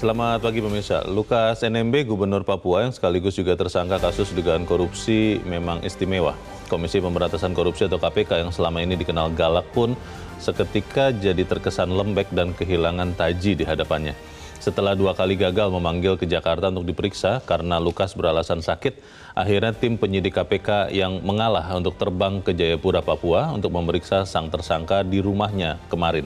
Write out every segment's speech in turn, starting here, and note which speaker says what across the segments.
Speaker 1: Selamat pagi pemirsa. Lukas NMB, Gubernur Papua yang sekaligus juga tersangka kasus dugaan korupsi memang istimewa. Komisi Pemberantasan Korupsi atau KPK yang selama ini dikenal galak pun seketika jadi terkesan lembek dan kehilangan taji di hadapannya. Setelah dua kali gagal memanggil ke Jakarta untuk diperiksa karena Lukas beralasan sakit, akhirnya tim penyidik KPK yang mengalah untuk terbang ke Jayapura, Papua untuk memeriksa sang tersangka di rumahnya kemarin.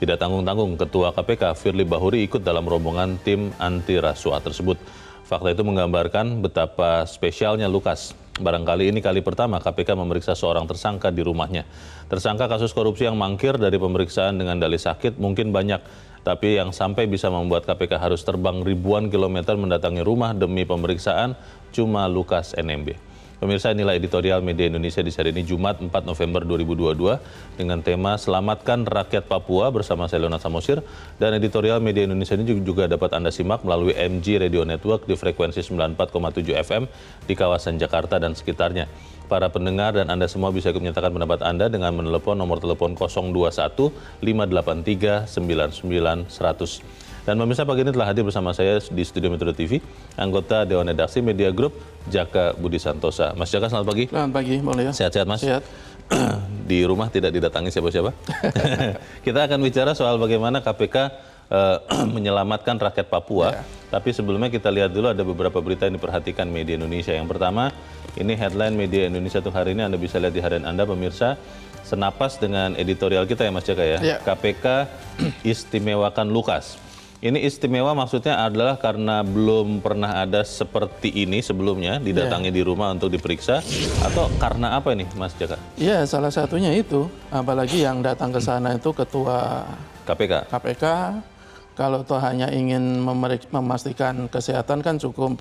Speaker 1: Tidak tanggung-tanggung, Ketua KPK Firly Bahuri ikut dalam rombongan tim anti rasuah tersebut. Fakta itu menggambarkan betapa spesialnya Lukas. Barangkali ini kali pertama KPK memeriksa seorang tersangka di rumahnya. Tersangka kasus korupsi yang mangkir dari pemeriksaan dengan dalih sakit mungkin banyak, tapi yang sampai bisa membuat KPK harus terbang ribuan kilometer mendatangi rumah demi pemeriksaan cuma Lukas NMB. Pemirsa inilah editorial media Indonesia di hari ini Jumat 4 November 2022 dengan tema Selamatkan Rakyat Papua bersama saya Leonard Samosir dan editorial media Indonesia ini juga dapat Anda simak melalui MG Radio Network di frekuensi 94,7 FM di kawasan Jakarta dan sekitarnya. Para pendengar dan Anda semua bisa ikut menyatakan pendapat Anda dengan menelepon nomor telepon 021 583 99 100. Dan pemirsa pagi ini telah hadir bersama saya di Studio Metro TV, anggota Dewan Redaksi Media Group, Jaka Budi Santosa. Mas Jaka, selamat pagi. Selamat pagi, boleh. ya. Sehat-sehat, Mas? Sehat. di rumah tidak didatangi siapa-siapa. Kita akan bicara soal bagaimana KPK eh, menyelamatkan rakyat Papua. Yeah. Tapi sebelumnya kita lihat dulu ada beberapa berita yang diperhatikan media Indonesia. Yang pertama, ini headline media Indonesia tuh hari ini Anda bisa lihat di harian Anda pemirsa senapas dengan editorial kita ya Mas Jaka ya. Yeah. Ya. KPK istimewakan Lukas. Ini istimewa maksudnya adalah karena belum pernah ada seperti ini sebelumnya didatangi yeah. di rumah untuk diperiksa atau karena apa ini Mas Jaka?
Speaker 2: Iya, yeah, salah satunya itu apalagi yang datang ke sana itu ketua KPK. KPK kalau toh hanya ingin memastikan kesehatan kan cukup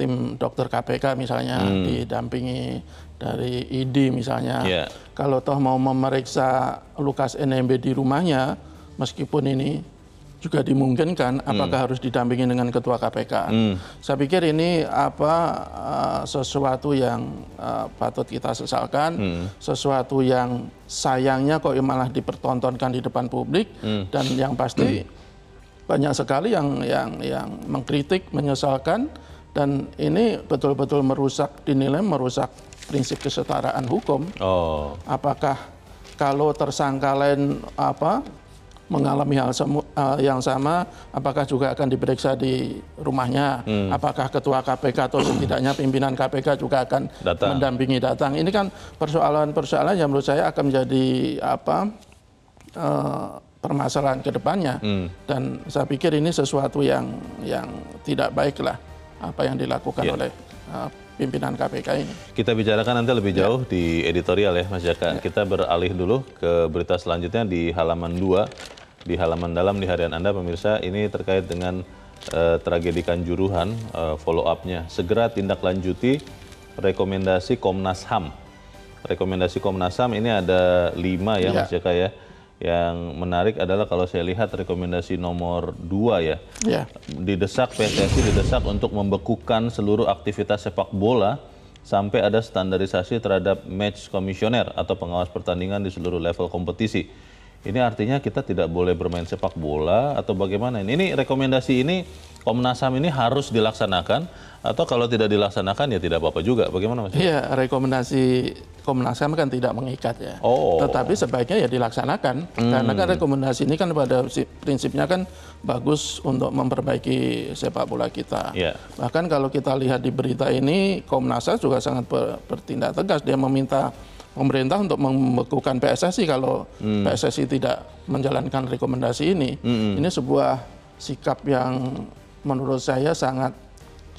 Speaker 2: tim dokter KPK misalnya hmm. didampingi dari ID misalnya. Yeah. Kalau toh mau memeriksa Lukas NMB di rumahnya meskipun ini juga dimungkinkan apakah hmm. harus didampingi dengan ketua KPK. Hmm. Saya pikir ini apa uh, sesuatu yang uh, patut kita sesalkan, hmm. sesuatu yang sayangnya kok malah dipertontonkan di depan publik hmm. dan yang pasti hmm. banyak sekali yang yang yang mengkritik, menyesalkan dan ini betul-betul merusak dinilai merusak prinsip kesetaraan hukum. Oh. Apakah kalau tersangka lain apa mengalami hal semu, eh, yang sama, apakah juga akan diperiksa di rumahnya? Hmm. Apakah ketua KPK atau setidaknya pimpinan KPK juga akan datang. mendampingi datang? Ini kan persoalan-persoalan yang menurut saya akan menjadi apa? Uh, permasalahan kedepannya hmm. dan saya pikir ini sesuatu yang yang tidak baik apa yang dilakukan yeah. oleh eh, pimpinan KPK ini.
Speaker 1: Kita bicarakan nanti lebih ya. jauh ya. di editorial ya Mas Jaka. Ya. Kita beralih dulu ke berita selanjutnya di halaman 2. Di halaman dalam di harian Anda pemirsa ini terkait dengan uh, tragedi Kanjuruhan uh, eh, follow up-nya. Segera lanjuti rekomendasi Komnas HAM. Rekomendasi Komnas HAM ini ada lima ya, ya. Mas Jaka ya yang menarik adalah kalau saya lihat rekomendasi nomor 2 ya. ya. Didesak PSSI didesak untuk membekukan seluruh aktivitas sepak bola sampai ada standarisasi terhadap match komisioner atau pengawas pertandingan di seluruh level kompetisi. Ini artinya kita tidak boleh bermain sepak bola atau bagaimana ini? Ini rekomendasi ini Komnas HAM ini harus dilaksanakan atau kalau tidak dilaksanakan ya tidak apa-apa juga. Bagaimana Mas?
Speaker 2: Iya, rekomendasi Komnas HAM kan tidak mengikat ya. Oh. Tetapi sebaiknya ya dilaksanakan hmm. karena kan rekomendasi ini kan pada prinsipnya kan bagus untuk memperbaiki sepak bola kita. Yeah. Bahkan kalau kita lihat di berita ini Komnas HAM juga sangat bertindak tegas dia meminta pemerintah untuk membekukan PSSI kalau hmm. PSSI tidak menjalankan rekomendasi ini. Hmm. Ini sebuah sikap yang menurut saya sangat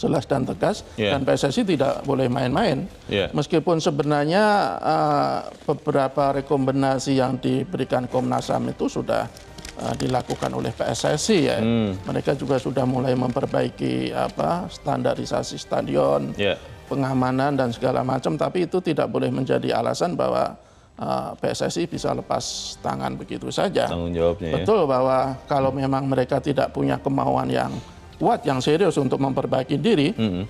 Speaker 2: jelas dan tegas yeah. dan PSSI tidak boleh main-main. Yeah. Meskipun sebenarnya uh, beberapa rekomendasi yang diberikan Komnas HAM itu sudah uh, dilakukan oleh PSSI ya. Hmm. Mereka juga sudah mulai memperbaiki apa standarisasi stadion, yeah pengamanan dan segala macam, tapi itu tidak boleh menjadi alasan bahwa uh, eh, PSSI bisa lepas tangan begitu saja. Tanggung
Speaker 1: jawabnya. Ya. Betul
Speaker 2: ya? bahwa kalau memang mereka tidak punya kemauan yang kuat, yang serius untuk memperbaiki diri, hmm.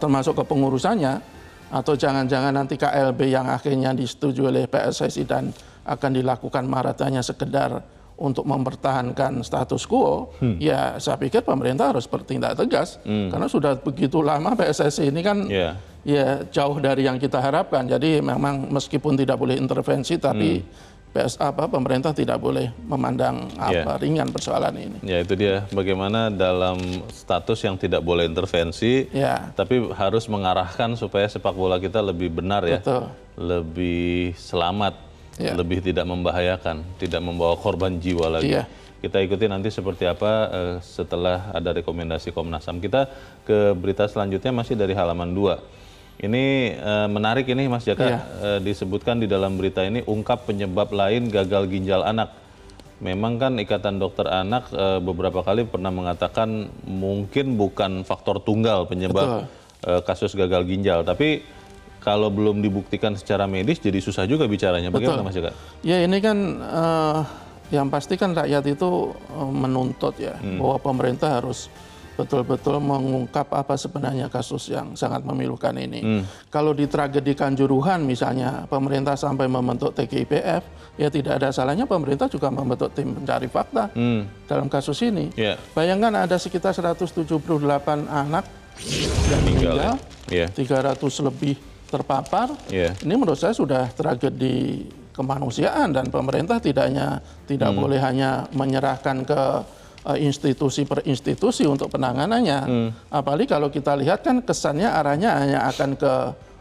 Speaker 2: termasuk kepengurusannya, atau jangan-jangan nanti KLB yang akhirnya disetujui oleh PSSI dan akan dilakukan maratanya sekedar untuk mempertahankan status quo, hmm. ya saya pikir pemerintah harus bertindak tegas hmm. karena sudah begitu lama PSSI ini kan yeah. ya jauh dari yang kita harapkan. Jadi memang meskipun tidak boleh intervensi tapi hmm. PS apa pemerintah tidak boleh memandang apa yeah. ringan persoalan ini.
Speaker 1: Ya itu dia bagaimana dalam status yang tidak boleh intervensi, yeah. tapi harus mengarahkan supaya sepak bola kita lebih benar ya, Betul. lebih selamat yeah. lebih tidak membahayakan, tidak membawa korban jiwa lagi. Yeah. Kita ikuti nanti seperti apa uh, setelah ada rekomendasi Komnas HAM. Kita ke berita selanjutnya masih dari halaman 2. Ini uh, menarik ini Mas Jaka yeah. Iya. uh, disebutkan di dalam berita ini ungkap penyebab lain gagal ginjal anak. Memang kan Ikatan Dokter Anak e, beberapa kali pernah mengatakan mungkin bukan faktor tunggal penyebab e, kasus gagal ginjal, tapi kalau belum dibuktikan secara medis jadi susah juga bicaranya. Bagaimana Betul. Mas Jaka?
Speaker 2: Ya ini kan uh, yang pasti kan rakyat itu eh, menuntut ya hmm. bahwa pemerintah harus betul-betul mengungkap apa sebenarnya kasus yang sangat memilukan ini. Hmm. Kalau di tragedi Kanjuruhan misalnya pemerintah sampai membentuk TGIPF, ya tidak ada salahnya pemerintah juga membentuk tim pencari fakta hmm. dalam kasus ini. Yeah. Bayangkan ada sekitar 178 anak yang meninggal, yeah. 300 ya. lebih terpapar, yeah. ini menurut saya sudah tragedi kemanusiaan dan pemerintah tidak hanya tidak hmm. boleh hanya menyerahkan ke eh, institusi per institusi untuk penanganannya. Hmm. Apalagi kalau kita lihat kan kesannya arahnya hanya akan ke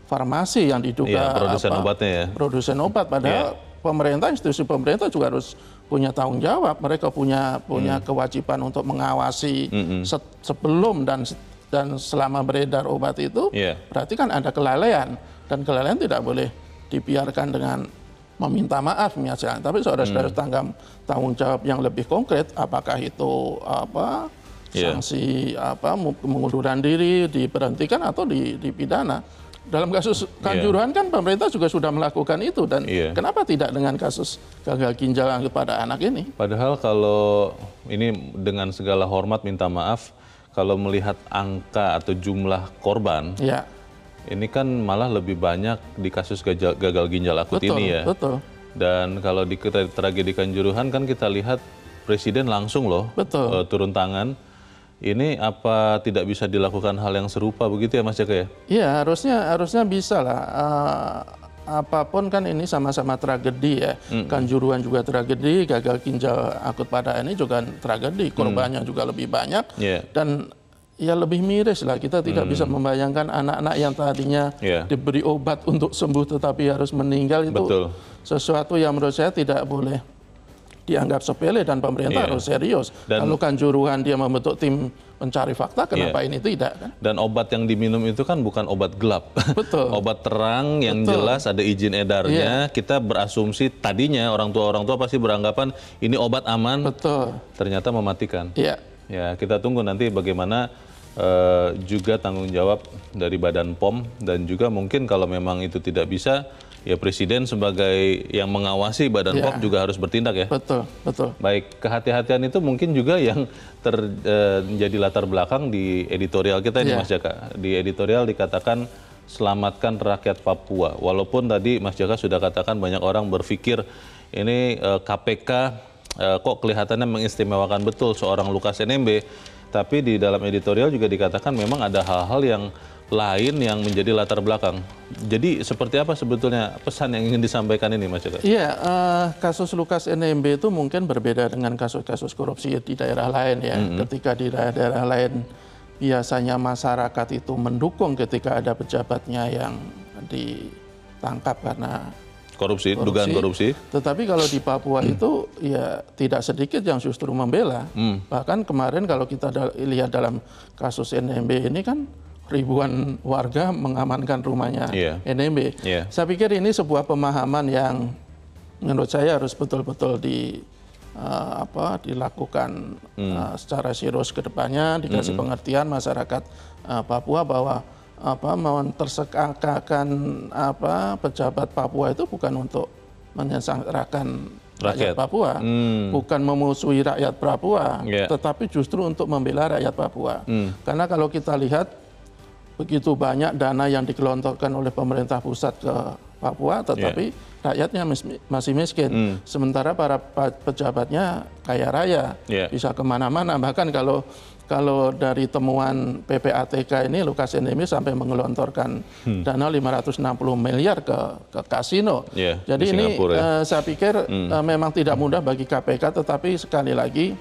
Speaker 2: farmasi yang diduga ya, produsen apa, obatnya ya. Produsen obat pada yeah. pemerintah institusi pemerintah juga harus punya tanggung jawab. Mereka punya punya hmm. kewajiban untuk mengawasi hmm. hmm. sebelum dan dan selama beredar obat itu yeah. berarti kan ada kelalaian dan kelalaian tidak boleh dibiarkan dengan meminta maaf misalnya tapi saudara-saudara hmm. tanggung tanggung jawab yang lebih konkret apakah itu apa yeah. sanksi apa mengundurkan diri diberhentikan atau dipidana dalam kasus iya. kanjuruhan yeah. kan pemerintah juga sudah melakukan itu dan yeah. kenapa tidak dengan kasus gagal ginjal kepada anak ini?
Speaker 1: Padahal kalau ini dengan segala hormat minta maaf kalau melihat angka atau jumlah korban, ya. ini kan malah lebih banyak di kasus gagal, gagal ginjal akut betul, ini ya. Betul. Dan kalau di tragedi Kanjuruhan kan kita lihat presiden langsung loh betul. Uh, turun tangan. Ini apa tidak bisa dilakukan hal yang serupa begitu ya Mas Jaka ya?
Speaker 2: Iya harusnya harusnya bisa lah. Uh, apapun kan ini sama-sama tragedi ya. Hmm. juruan juga tragedi, gagal ginjal akut pada ini juga tragedi, korbannya hmm. juga lebih banyak yeah. dan ya lebih miris lah kita tidak hmm. bisa mm. membayangkan anak-anak yang tadinya yeah. diberi obat untuk sembuh tetapi harus meninggal itu Betul. sesuatu yang menurut saya tidak boleh dianggap sepele dan pemerintah yeah. harus serius. Dan, Lalu kanjuruhan dia membentuk tim mencari fakta, kenapa yeah. ini tidak? Kan?
Speaker 1: Dan obat yang diminum itu kan bukan obat gelap. Betul. obat terang yang Betul. jelas ada izin edarnya. Yeah. Kita berasumsi tadinya orang tua-orang tua pasti beranggapan ini obat aman. Betul. Ternyata mematikan. Iya. Yeah. Ya, kita tunggu nanti bagaimana uh, juga tanggung jawab dari Badan POM dan juga mungkin kalau memang itu tidak bisa ya presiden sebagai yang mengawasi Badan ya. juga harus bertindak ya. Betul, betul. Baik, kehati-hatian itu mungkin juga yang terjadi eh, latar belakang di editorial kita ini ya. Mas Jaka. Di editorial dikatakan selamatkan rakyat Papua. Walaupun tadi Mas Jaka sudah katakan banyak orang berpikir ini eh, KPK eh, kok kelihatannya mengistimewakan betul seorang Lukas NMB, tapi di dalam editorial juga dikatakan memang ada hal-hal yang lain yang menjadi latar belakang. Jadi seperti apa sebetulnya pesan yang ingin disampaikan ini Mas Joko?
Speaker 2: Iya, uh, kasus Lukas NMB itu mungkin berbeda dengan kasus-kasus korupsi di daerah lain ya. Mm -hmm. Ketika di daerah-daerah lain biasanya masyarakat itu mendukung ketika ada pejabatnya yang ditangkap karena
Speaker 1: korupsi, korupsi. dugaan korupsi.
Speaker 2: Tetapi kalau di Papua mm. itu ya tidak sedikit yang justru membela. Mm. Bahkan kemarin kalau kita lihat dalam kasus NMB ini kan ribuan warga mengamankan rumahnya yeah. NMB. Yeah. Saya pikir ini sebuah pemahaman yang menurut saya harus betul-betul di uh, dilakukan mm. uh, secara serius ke depannya dikasih mm -hmm. pengertian masyarakat uh, Papua bahwa apa mau tersekakakan apa pejabat Papua itu bukan untuk menyengsarakan
Speaker 3: rakyat, rakyat Papua,
Speaker 2: hmm. bukan memusuhi rakyat Papua, yeah. tetapi justru untuk membela rakyat Papua. Hmm. Karena kalau kita lihat begitu banyak dana yang dikelontorkan oleh pemerintah pusat ke Papua, ya. tetapi yeah. rakyatnya mis masih miskin. Mm. Sementara para pejabatnya kaya raya, yeah. bisa kemana-mana. Bahkan kalau kalau dari temuan PPATK ini Lukas Nmb sampai mengelontorkan hmm. dana 560 miliar ke ke kasino.
Speaker 1: Yeah, Jadi ini ya. uh,
Speaker 2: saya pikir hmm. uh, memang tidak mudah bagi KPK tetapi sekali lagi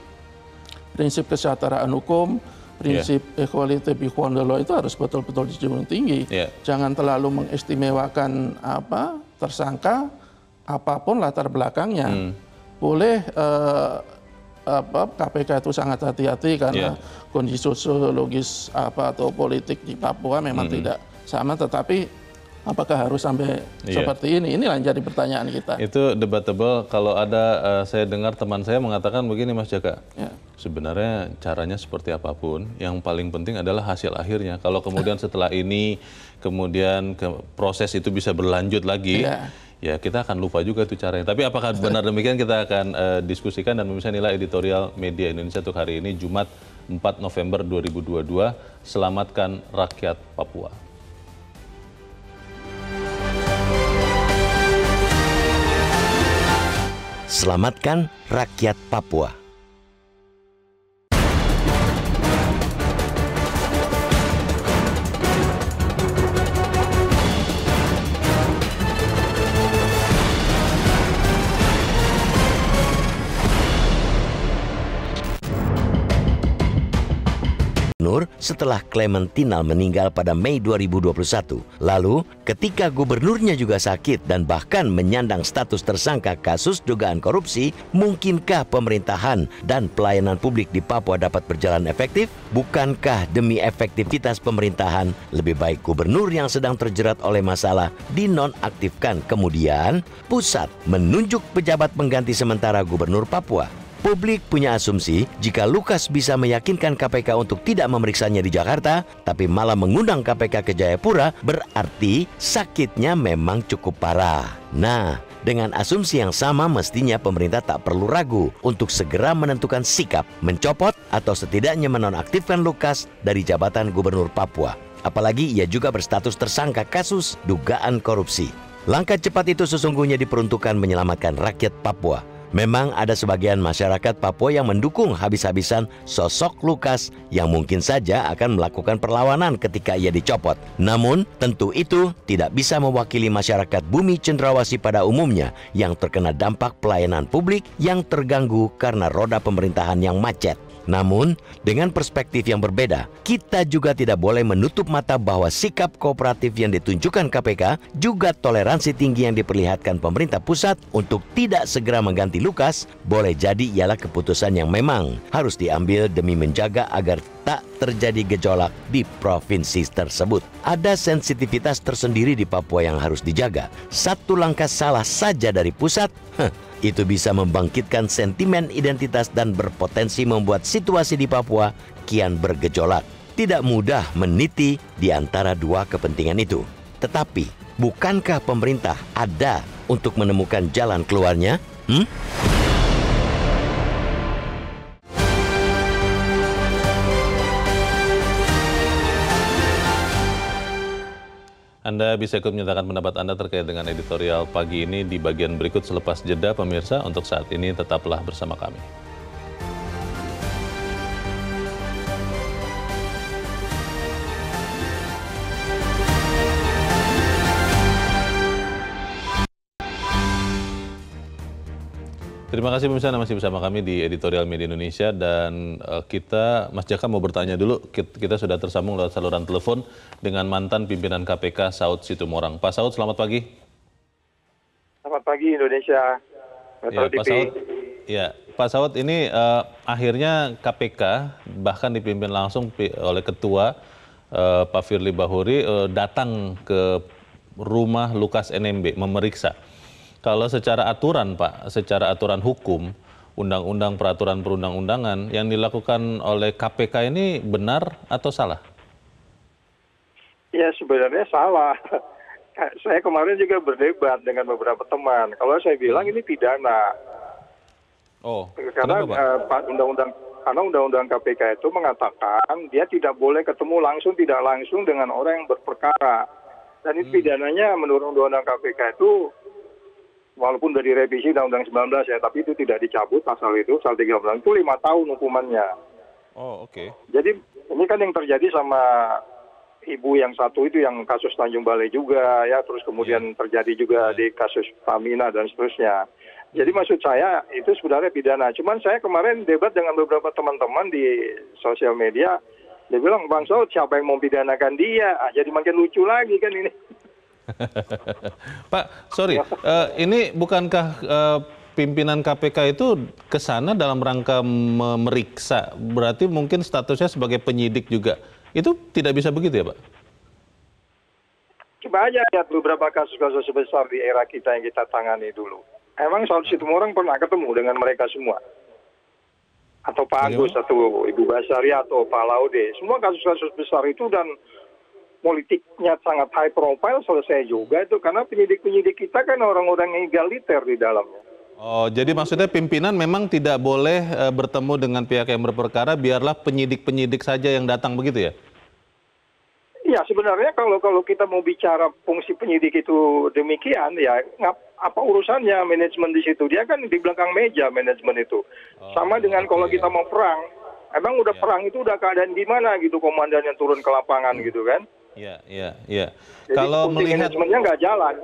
Speaker 2: prinsip kesejahteraan hukum prinsip yeah. equality before the law itu harus betul-betul dijunjung tinggi. Yeah. Jangan terlalu mengistimewakan apa tersangka apapun latar belakangnya. Hmm. Boleh uh, apa KPK itu sangat hati-hati karena yeah. kondisi sosiologis apa atau politik di Papua memang hmm. tidak sama tetapi apakah harus sampai iya. seperti ini? Ini yang jadi pertanyaan kita.
Speaker 1: Itu debatable. Kalau ada, uh, saya dengar teman saya mengatakan begini, Mas Jaka. Ya sebenarnya caranya seperti apapun, yang paling penting adalah hasil akhirnya. Kalau kemudian setelah ini, kemudian ke proses itu bisa berlanjut lagi, yeah. ya kita akan lupa juga itu caranya. Tapi apakah benar demikian kita akan uh, diskusikan dan memisah nilai editorial media Indonesia untuk hari ini Jumat 4 November 2022, Selamatkan Rakyat Papua.
Speaker 3: Selamatkan Rakyat Papua. gubernur setelah Clementinal meninggal pada Mei 2021. Lalu, ketika gubernurnya juga sakit dan bahkan menyandang status tersangka kasus dugaan korupsi, mungkinkah pemerintahan dan pelayanan publik di Papua dapat berjalan efektif? Bukankah demi efektivitas pemerintahan, lebih baik gubernur yang sedang terjerat oleh masalah dinonaktifkan kemudian pusat menunjuk pejabat pengganti sementara gubernur Papua? Publik punya asumsi jika Lukas bisa meyakinkan KPK untuk tidak memeriksanya di Jakarta, tapi malah mengundang KPK ke Jayapura, berarti sakitnya memang cukup parah. Nah, dengan asumsi yang sama, mestinya pemerintah tak perlu ragu untuk segera menentukan sikap, mencopot, atau setidaknya menonaktifkan Lukas dari jabatan gubernur Papua. Apalagi ia juga berstatus tersangka kasus dugaan korupsi. Langkah cepat itu sesungguhnya diperuntukkan menyelamatkan rakyat Papua Memang ada sebagian masyarakat Papua yang mendukung habis-habisan sosok Lukas yang mungkin saja akan melakukan perlawanan ketika ia dicopot. Namun, tentu itu tidak bisa mewakili masyarakat bumi cendrawasi pada umumnya yang terkena dampak pelayanan publik yang terganggu karena roda pemerintahan yang macet. Namun, dengan perspektif yang berbeda, kita juga tidak boleh menutup mata bahwa sikap kooperatif yang ditunjukkan KPK juga toleransi tinggi yang diperlihatkan pemerintah pusat untuk tidak segera mengganti Lukas, boleh jadi ialah keputusan yang memang harus diambil demi menjaga agar tak terjadi gejolak di provinsi tersebut. Ada sensitivitas tersendiri di Papua yang harus dijaga. Satu langkah salah saja dari pusat, heh, itu bisa membangkitkan sentimen identitas dan berpotensi membuat situasi di Papua kian bergejolak. Tidak mudah meniti di antara dua kepentingan itu. Tetapi, bukankah pemerintah ada untuk menemukan jalan keluarnya? Hmm?
Speaker 1: Anda bisa ikut menyatakan pendapat Anda terkait dengan editorial pagi ini di bagian berikut selepas jeda pemirsa. Untuk saat ini tetaplah bersama kami. Terima kasih pemirsa Anda masih bersama kami di Editorial Media Indonesia dan eh, kita Mas Jaka mau bertanya dulu kita, sudah tersambung lewat saluran telepon dengan mantan pimpinan KPK Saud Situmorang. Pak Saud, selamat pagi.
Speaker 4: Selamat pagi Indonesia. ya, Pak Saud.
Speaker 1: Ya, Pak Saud ini uh, akhirnya KPK bahkan dipimpin langsung oleh ketua uh, Pak Firly Bahuri uh, datang ke rumah Lukas NMB memeriksa kalau secara aturan Pak, secara aturan hukum, undang-undang peraturan perundang-undangan yang dilakukan oleh KPK ini benar atau salah?
Speaker 4: Ya sebenarnya salah. Saya kemarin juga berdebat dengan beberapa teman. Kalau saya bilang ini pidana. Oh. Karena Pak uh, undang-undang karena undang-undang KPK itu mengatakan dia tidak boleh ketemu langsung tidak langsung dengan orang yang berperkara. Dan ini hmm. pidananya menurut undang-undang KPK itu walaupun dari revisi Undang-Undang 19 ya, tapi itu tidak dicabut pasal itu, pasal 13 itu lima tahun hukumannya. Oh, oke. Okay. Jadi ini kan yang terjadi sama ibu yang satu itu yang kasus Tanjung Balai juga ya, terus kemudian yeah. terjadi juga yeah. di kasus Pamina dan seterusnya. Jadi maksud saya itu sebenarnya pidana. Cuman saya kemarin debat dengan beberapa teman-teman di sosial media, dia bilang Bang Saud siapa yang mau pidanakan dia? Ah, jadi makin lucu lagi kan ini.
Speaker 1: Pak, sorry, uh, ini bukankah uh, pimpinan KPK itu ke sana dalam rangka memeriksa? Berarti mungkin statusnya sebagai penyidik juga. Itu tidak bisa begitu ya, Pak?
Speaker 4: Coba aja lihat beberapa kasus-kasus besar di era kita yang kita tangani dulu. Emang soal situ orang pernah ketemu dengan mereka semua? Atau Pak iya. Agus, atau Ibu Basari, atau Pak Laude. Semua kasus-kasus besar itu dan politiknya sangat high profile selesai juga itu karena penyidik-penyidik kita kan orang-orang yang egaliter di dalamnya.
Speaker 1: Oh, jadi maksudnya pimpinan memang tidak boleh e, bertemu dengan pihak yang berperkara, biarlah penyidik-penyidik saja yang datang begitu ya?
Speaker 4: Ya sebenarnya kalau kalau kita mau bicara fungsi penyidik itu demikian ya ngap, apa urusannya manajemen di situ dia kan di belakang meja manajemen itu oh, sama dengan kalau kita mau perang emang udah ya. perang itu udah keadaan gimana gitu komandan yang turun ke lapangan hmm. gitu kan
Speaker 1: Ya, ya, Jadi Kalau melihat manajemennya nggak jalan.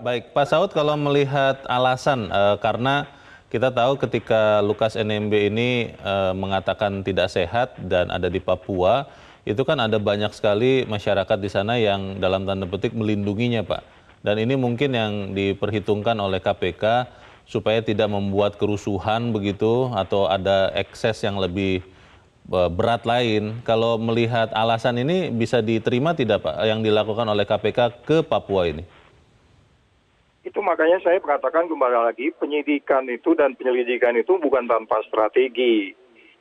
Speaker 1: Baik, Pak Saud kalau melihat alasan uh, karena kita tahu ketika Lukas NMB ini uh, mengatakan tidak sehat dan ada di Papua, itu kan ada banyak sekali masyarakat di sana yang dalam tanda petik melindunginya, Pak. Dan ini mungkin yang diperhitungkan oleh KPK supaya tidak membuat kerusuhan begitu atau ada ekses yang lebih Eh, berat lain. Kalau melihat alasan ini bisa diterima tidak Pak yang dilakukan oleh KPK ke Papua ini?
Speaker 4: Itu makanya saya katakan kembali lagi penyidikan itu dan penyelidikan itu bukan tanpa strategi.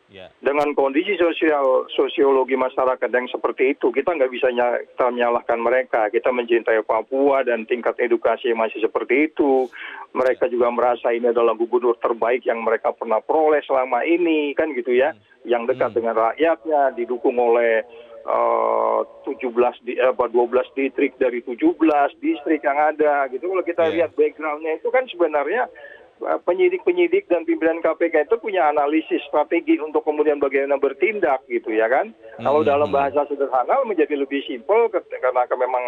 Speaker 4: Ya. Dengan kondisi sosial sosiologi masyarakat yang seperti itu, kita nggak bisa kita menyalahkan mereka. Kita mencintai Papua dan tingkat edukasi masih seperti itu. Mereka juga merasa ini adalah gubernur terbaik yang mereka pernah peroleh selama ini, kan gitu ya. Hmm. Yang dekat hmm. dengan rakyatnya, didukung oleh eh, tujuh belas, di apa 12 distrik dari 17 distrik yang ada gitu. Kalau kita yeah. lihat backgroundnya itu kan sebenarnya Eh, penyidik-penyidik dan pimpinan KPK itu punya analisis strategi untuk kemudian bagaimana bertindak gitu ya kan. Hmm. Kalau dalam hmm. bahasa sederhana menjadi lebih simpel karena memang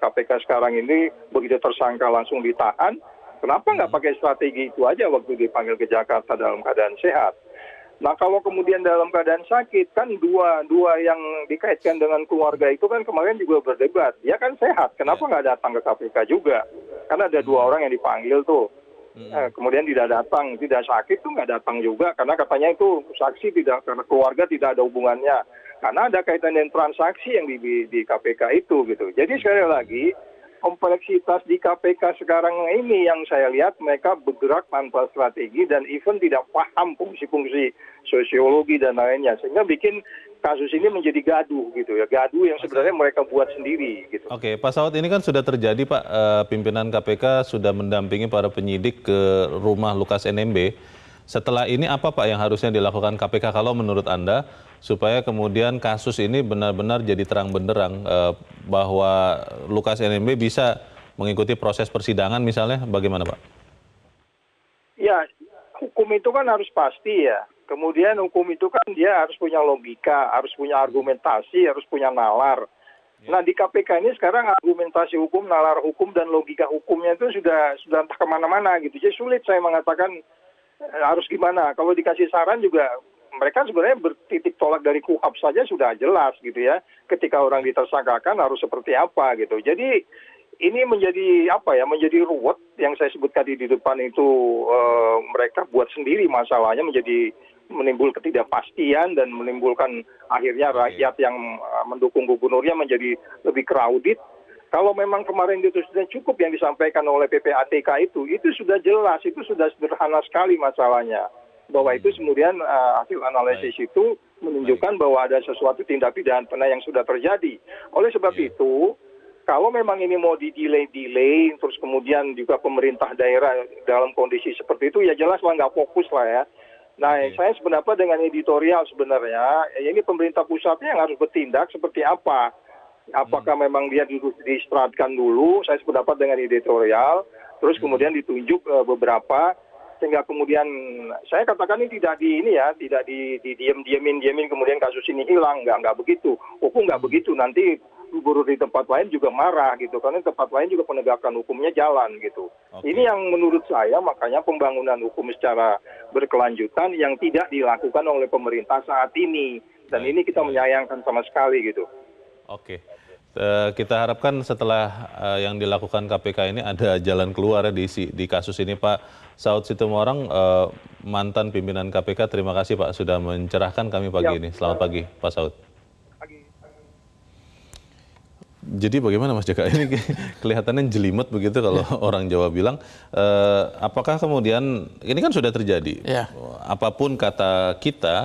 Speaker 4: KPK eh, sekarang ini begitu tersangka langsung ditahan. Kenapa nggak pakai strategi itu aja waktu dipanggil ke Jakarta dalam keadaan sehat? Nah kalau kemudian dalam keadaan sakit kan dua dua yang dikaitkan dengan keluarga itu kan kemarin juga berdebat. Dia kan sehat, kenapa ya. nggak datang ke KPK juga? Karena ada dua hmm. orang yang dipanggil tuh Nah, kemudian tidak datang, tidak sakit tuh nggak datang juga karena katanya itu saksi tidak karena keluarga tidak ada hubungannya karena ada kaitan dengan transaksi yang di, di KPK itu gitu. Jadi sekali lagi kompleksitas di kpk sekarang ini yang saya lihat mereka bergerak tanpa strategi dan even tidak paham fungsi-fungsi sosiologi dan lainnya sehingga bikin kasus ini menjadi gaduh gitu ya gaduh yang sebenarnya mereka buat sendiri gitu.
Speaker 1: Oke, Pak Saud ini kan sudah terjadi Pak eh, pimpinan KPK sudah mendampingi para penyidik ke rumah Lukas NMB. Setelah ini apa Pak yang harusnya dilakukan KPK kalau menurut Anda supaya kemudian kasus ini benar-benar jadi terang benderang eh, bahwa Lukas NMB bisa mengikuti proses persidangan misalnya bagaimana Pak?
Speaker 4: Ya, hukum itu kan harus pasti ya. Kemudian hukum itu kan dia harus punya logika, harus punya argumentasi, harus punya nalar. Ya. Nah di KPK ini sekarang argumentasi hukum, nalar hukum dan logika hukumnya itu sudah sudah entah kemana-mana gitu. Jadi sulit saya mengatakan Eh, harus gimana kalau dikasih saran juga mereka sebenarnya bertitik tolak dari kuhab saja sudah jelas gitu ya ketika orang ditersangkakan harus seperti apa gitu jadi ini menjadi apa ya menjadi ruwet yang saya sebut tadi di depan itu e, mereka buat sendiri masalahnya menjadi menimbul ketidakpastian dan menimbulkan akhirnya rakyat yang eh, mendukung gubernurnya menjadi lebih crowded kalau memang kemarin itu sudah cukup yang disampaikan oleh ppatk itu itu sudah jelas itu sudah sederhana sekali masalahnya bahwa itu kemudian uh, hasil analisis Baik. itu menunjukkan Baik. bahwa ada sesuatu tindak pidana yang sudah terjadi oleh sebab yeah. itu kalau memang ini mau di delay delay terus kemudian juga pemerintah daerah dalam kondisi seperti itu ya jelas lah nggak fokus lah ya Nah, okay. Iya. saya sebenarnya dengan editorial sebenarnya. Ya ini pemerintah pusatnya yang harus bertindak seperti apa apakah memang dia diistirahatkan dulu saya sependapat dengan editorial terus hmm. kemudian ditunjuk eh, beberapa sehingga kemudian saya katakan ini tidak di ini ya tidak di, di diem diemin diemin kemudian kasus ini hilang nggak nggak begitu hukum nggak hmm. begitu nanti buruh di tempat lain juga marah gitu karena tempat lain juga penegakan hukumnya jalan gitu okay. ini yang menurut saya makanya pembangunan hukum secara berkelanjutan yang tidak dilakukan oleh pemerintah saat ini dan ini kita menyayangkan sama sekali gitu
Speaker 1: oke okay. Eh, kita harapkan setelah eh, yang dilakukan KPK ini ada jalan keluar di, di kasus ini Pak Saud Situmorang eh, mantan pimpinan KPK terima kasih Pak sudah mencerahkan kami pagi ya. ini selamat pagi Pak Saud. Jadi bagaimana Mas Jaka ini kelihatannya jelimet begitu kalau ya. orang Jawa bilang eh, apakah kemudian ini kan sudah terjadi ya. apapun kata kita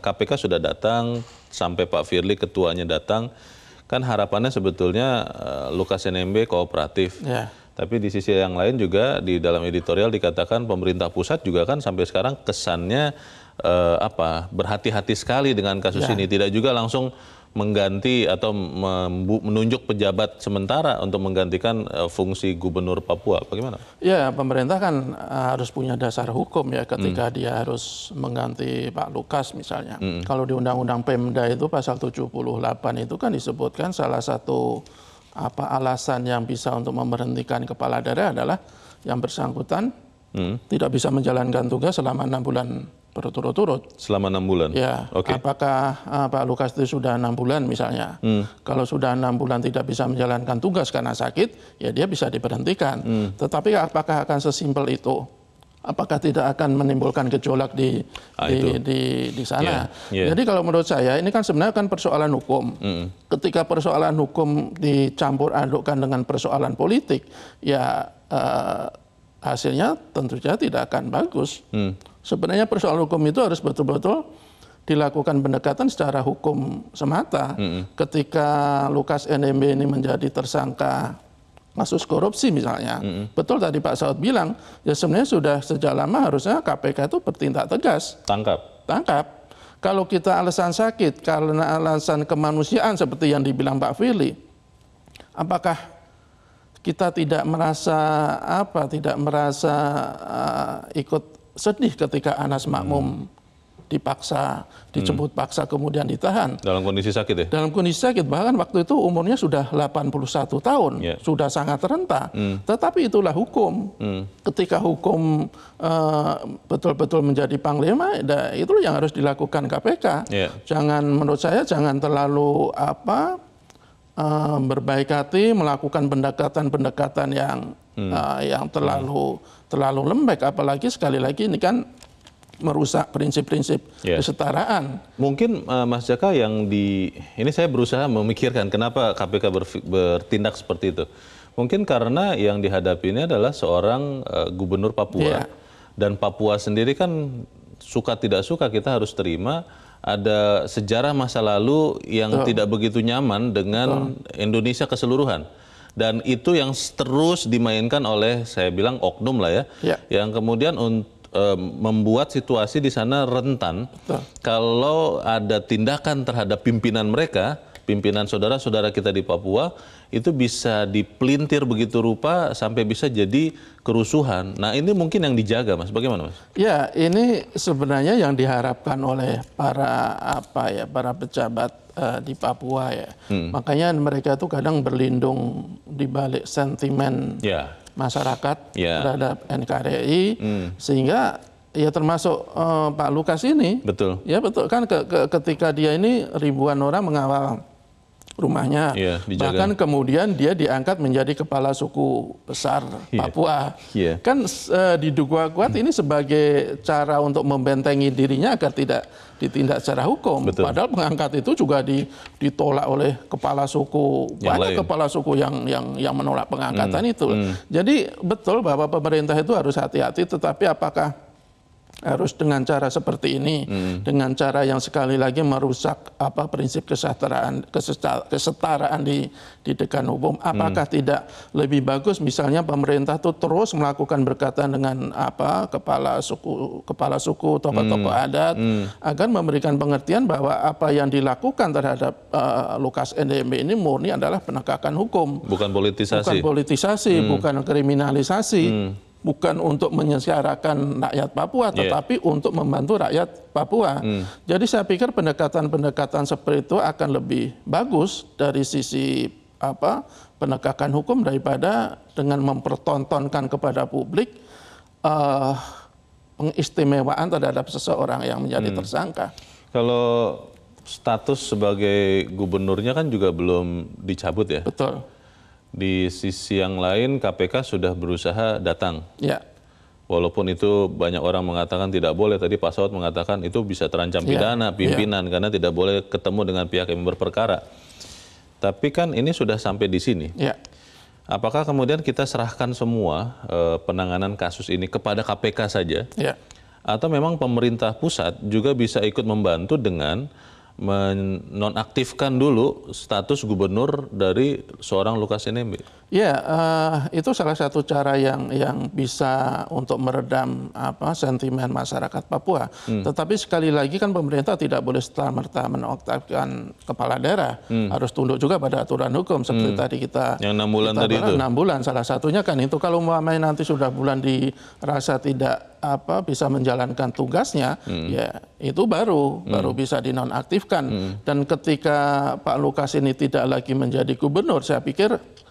Speaker 1: KPK sudah datang sampai Pak Firly ketuanya datang kan harapannya sebetulnya eh, Lukas NMB kooperatif. Ya. Tapi di sisi yang lain juga di dalam editorial dikatakan pemerintah pusat juga kan sampai sekarang kesannya eh, apa berhati-hati sekali dengan kasus ya. ini. Tidak juga langsung mengganti atau menunjuk pejabat sementara untuk menggantikan eh, fungsi gubernur Papua. Bagaimana?
Speaker 2: Ya, pemerintah kan eh, harus punya dasar hukum ya ketika hmm. dia harus mengganti Pak Lukas misalnya. Hmm. Kalau di Undang-Undang Pemda itu pasal 78 itu kan disebutkan salah satu apa alasan yang bisa untuk memberhentikan kepala daerah adalah yang bersangkutan hmm. tidak bisa menjalankan tugas selama enam bulan berturut-turut.
Speaker 1: Selama enam bulan. Ya. Okay.
Speaker 2: Apakah uh, Pak Lukas itu sudah enam bulan misalnya? Hmm. Kalau sudah enam bulan tidak bisa menjalankan tugas karena sakit, ya dia bisa diberhentikan. Hmm. Tetapi apakah akan sesimpel itu? Apakah tidak akan menimbulkan gejolak di ah, di, di di sana? Yeah. Yeah. Jadi kalau menurut saya ini kan sebenarnya kan persoalan hukum. Mm. Ketika persoalan hukum dicampur adukkan dengan persoalan politik, ya uh, hasilnya tentu saja tidak akan bagus. Mm sebenarnya persoalan hukum itu harus betul-betul dilakukan pendekatan secara hukum semata. Hmm. Ketika Lukas NMB ini menjadi tersangka kasus korupsi misalnya. hmm Betul tadi Pak Saud bilang, ya sebenarnya sudah sejak lama harusnya KPK itu bertindak tegas. Tangkap. Tangkap. Kalau kita alasan sakit, karena alasan kemanusiaan seperti yang dibilang Pak Fili, apakah kita tidak merasa apa, tidak merasa uh, ikut sedih ketika Anas hmm. Makmum dipaksa, dijemput hmm. paksa kemudian ditahan.
Speaker 1: Dalam kondisi sakit ya?
Speaker 2: Dalam kondisi sakit, bahkan waktu itu umurnya sudah 81 tahun, yeah. sudah sangat renta. Hmm. Tetapi itulah hukum. Hmm. Ketika hukum eh, betul-betul uh, menjadi panglima, ya, itu yang harus dilakukan KPK. Yeah. Jangan menurut saya jangan terlalu apa uh, berbaik hati melakukan pendekatan-pendekatan yang hmm. uh, yang terlalu terlalu lembek apalagi sekali lagi ini kan merusak prinsip-prinsip yeah. kesetaraan.
Speaker 1: Mungkin uh, Mas Jaka yang di ini saya berusaha memikirkan kenapa KPK bertindak seperti itu. Mungkin karena yang dihadapi ini adalah seorang uh, gubernur Papua yeah. dan Papua sendiri kan suka tidak suka kita harus terima ada sejarah masa lalu yang tidak begitu nyaman dengan Indonesia keseluruhan dan itu yang terus dimainkan oleh saya bilang oknum lah ya, ya. yang kemudian untuk membuat situasi di sana rentan. Betul. Kalau ada tindakan terhadap pimpinan mereka, pimpinan saudara-saudara kita di Papua itu bisa dipelintir begitu rupa sampai bisa jadi kerusuhan. Nah ini mungkin yang dijaga mas, bagaimana mas?
Speaker 2: Ya ini sebenarnya yang diharapkan oleh para apa ya para pejabat uh, di Papua ya. Hmm. Makanya mereka itu kadang berlindung di balik sentimen ya. masyarakat ya. terhadap NKRI hmm. sehingga ya termasuk uh, Pak Lukas ini. Betul. Ya betul kan ke, ke, ketika dia ini ribuan orang mengawal rumahnya. Yeah, Bahkan kemudian dia diangkat menjadi kepala suku besar iya. Papua. Yeah. Kan uh, eh, diduga kuat ini sebagai cara untuk membentengi dirinya agar tidak ditindak secara hukum. Betul. Padahal pengangkat itu juga di, ditolak oleh kepala suku yang banyak lain. kepala suku yang yang yang menolak pengangkatan hmm. itu. Hmm. Jadi betul bahwa pemerintah itu harus hati-hati. Tetapi apakah harus dengan cara seperti ini, hmm. dengan cara yang sekali lagi merusak apa prinsip kesetaraan kesetaraan di di dekan hukum. Apakah hmm. tidak lebih bagus misalnya pemerintah itu terus melakukan berkaitan dengan apa kepala suku kepala suku tokoh-tokoh mm. hmm. adat hmm. agar memberikan pengertian bahwa apa yang dilakukan terhadap uh, Lukas NDMB ini murni adalah penegakan hukum,
Speaker 1: bukan politisasi, bukan politisasi,
Speaker 2: hmm. bukan kriminalisasi. Hmm bukan untuk menyesiarakan rakyat Papua, iya. tetapi yeah. untuk membantu rakyat Papua. Mm. Jadi saya pikir pendekatan-pendekatan seperti itu akan lebih bagus dari sisi apa penegakan hukum daripada dengan mempertontonkan kepada publik uh, pengistimewaan terhadap seseorang yang menjadi mm. tersangka.
Speaker 1: Kalau status sebagai gubernurnya kan juga belum dicabut ya? Betul. Di sisi yang lain KPK sudah berusaha datang. Ya. Walaupun itu banyak orang mengatakan tidak boleh, tadi Pak Saud mengatakan itu bisa terancam ya. pidana ya. pimpinan ya. karena tidak boleh ketemu dengan pihak yang berperkara. Tapi kan ini sudah sampai di sini. Ya. Apakah kemudian kita serahkan semua eh, penanganan kasus ini kepada KPK saja? Ya. Atau memang pemerintah pusat juga bisa ikut membantu dengan menonaktifkan dulu status gubernur dari seorang lukas nmb
Speaker 2: Ya, uh, itu salah satu cara yang yang bisa untuk meredam apa sentimen masyarakat Papua. Hmm. Tetapi sekali lagi kan pemerintah tidak boleh setelah merta menoktavkan kepala daerah, hmm. harus tunduk juga pada aturan hukum seperti hmm. tadi kita.
Speaker 1: Yang enam bulan kita tadi itu. Enam
Speaker 2: bulan salah satunya kan itu kalau mau nanti sudah bulan dirasa tidak apa bisa menjalankan tugasnya, hmm. ya itu baru hmm. baru bisa dinonaktifkan. Hmm. Dan ketika Pak Lukas ini tidak lagi menjadi gubernur, saya pikir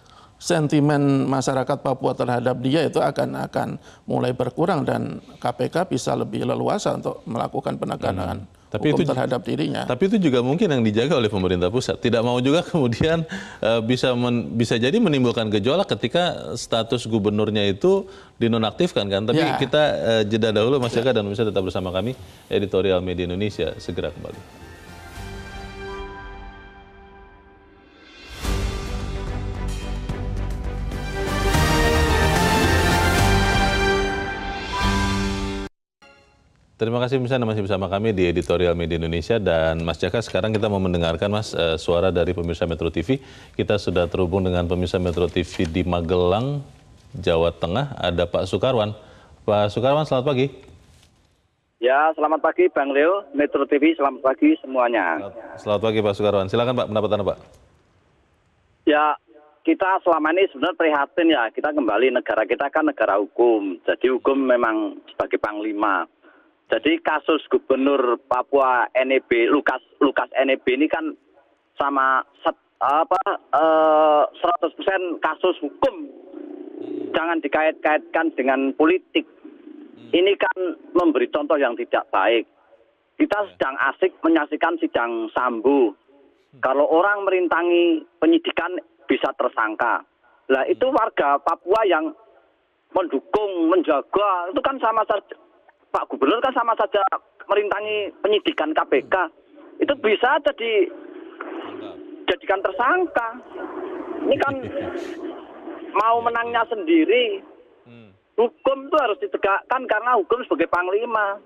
Speaker 2: sentimen masyarakat Papua terhadap dia itu akan akan mulai berkurang dan KPK bisa lebih leluasa untuk melakukan penegakan hmm. tapi itu, terhadap dirinya.
Speaker 1: Tapi itu juga mungkin yang dijaga oleh pemerintah pusat. Tidak mau juga kemudian e, bisa men, bisa jadi menimbulkan gejolak ketika status gubernurnya itu dinonaktifkan kan. Tapi ya. kita e, jeda dahulu Mas Eka ya. dan bisa tetap bersama kami editorial Media Indonesia segera kembali. Terima kasih Mas Anda masih bersama kami di Editorial Media Indonesia dan Mas Jaka sekarang kita mau mendengarkan Mas eh, suara dari pemirsa Metro TV. Kita sudah terhubung dengan pemirsa Metro TV di Magelang, Jawa Tengah ada Pak Sukarwan. Pak Sukarwan selamat pagi.
Speaker 5: Ya, selamat pagi Bang Leo, Metro TV selamat pagi semuanya. Selamat,
Speaker 1: selamat pagi Pak Sukarwan. Silakan Pak pendapat Pak.
Speaker 5: Ya, kita selama ini sebenarnya prihatin ya, kita kembali negara kita kan negara hukum. Jadi hukum memang sebagai panglima jadi kasus Gubernur Papua NEB Lukas Lukas NEB ini kan sama set, apa uh, eh, 100% kasus hukum. Hmm. Jangan dikait-kaitkan dengan politik. Hmm. Ini kan memberi contoh yang tidak baik. Kita ya. sedang asik menyaksikan sidang Sambu. Hmm. Kalau orang merintangi penyidikan bisa tersangka. Lah itu warga Papua yang mendukung, menjaga, itu kan sama saja Pak Gubernur kan sama saja merintangi penyidikan KPK. Hmm. Itu bisa jadi jadikan tersangka. Ini kan mau menangnya sendiri. Hmm. Hukum itu harus ditegakkan karena hukum sebagai panglima.